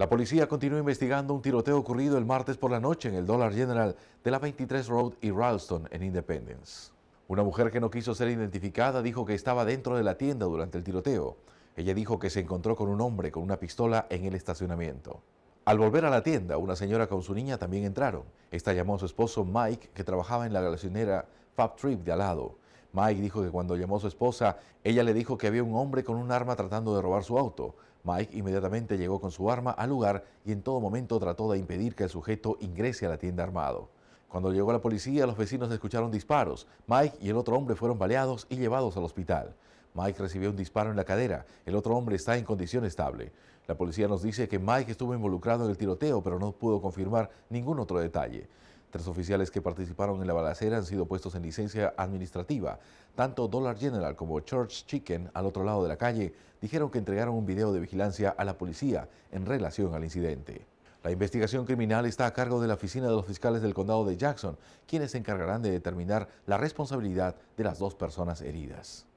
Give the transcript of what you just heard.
La policía continúa investigando un tiroteo ocurrido el martes por la noche en el Dollar General de la 23 Road y Ralston en Independence. Una mujer que no quiso ser identificada dijo que estaba dentro de la tienda durante el tiroteo. Ella dijo que se encontró con un hombre con una pistola en el estacionamiento. Al volver a la tienda, una señora con su niña también entraron. Esta llamó a su esposo Mike, que trabajaba en la gasolinera Fab Trip de al lado. Mike dijo que cuando llamó a su esposa, ella le dijo que había un hombre con un arma tratando de robar su auto. Mike inmediatamente llegó con su arma al lugar y en todo momento trató de impedir que el sujeto ingrese a la tienda armado. Cuando llegó la policía, los vecinos escucharon disparos. Mike y el otro hombre fueron baleados y llevados al hospital. Mike recibió un disparo en la cadera. El otro hombre está en condición estable. La policía nos dice que Mike estuvo involucrado en el tiroteo, pero no pudo confirmar ningún otro detalle. Tres oficiales que participaron en la balacera han sido puestos en licencia administrativa. Tanto Dollar General como Church Chicken, al otro lado de la calle, dijeron que entregaron un video de vigilancia a la policía en relación al incidente. La investigación criminal está a cargo de la Oficina de los Fiscales del Condado de Jackson, quienes se encargarán de determinar la responsabilidad de las dos personas heridas.